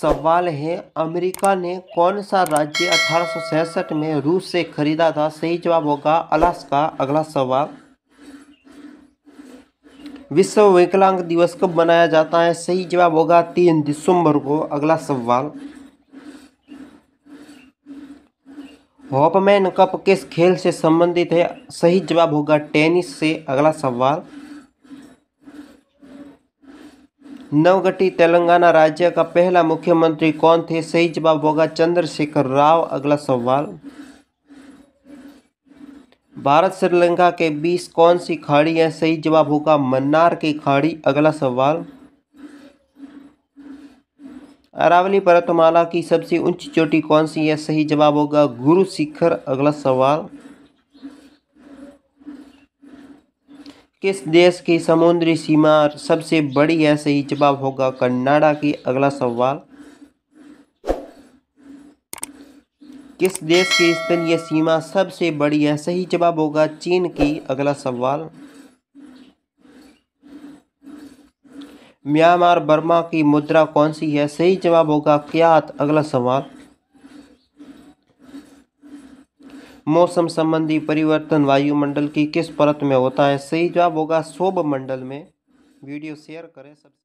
सवाल है अमेरिका ने कौन सा राज्य अठारह में रूस से खरीदा था सही जवाब होगा अलास्का अगला सवाल विश्व विकलांग दिवस कब मनाया जाता है सही जवाब होगा तीन दिसंबर को अगला सवाल हॉपमैन कप किस खेल से संबंधित है सही जवाब होगा टेनिस से अगला सवाल नवगठित तेलंगाना राज्य का पहला मुख्यमंत्री कौन थे सही जवाब होगा चंद्रशेखर राव अगला सवाल भारत श्रीलंका के बीच कौन सी खाड़ी है सही जवाब होगा मन्नार की खाड़ी अगला सवाल अरावली पर्वतमाला की सबसे ऊंची चोटी कौन सी है सही जवाब होगा गुरु शिखर अगला सवाल किस देश की समुद्री सीमा सबसे बड़ी है सही जवाब होगा कनाडा की अगला सवाल किस देश की स्तरीय सीमा सबसे बड़ी है सही जवाब होगा चीन की अगला सवाल म्यांमार बर्मा की मुद्रा कौन सी है सही जवाब होगा क्या अगला सवाल मौसम संबंधी परिवर्तन वायुमंडल की किस परत में होता है सही जवाब होगा शोभ मंडल में वीडियो शेयर करें सब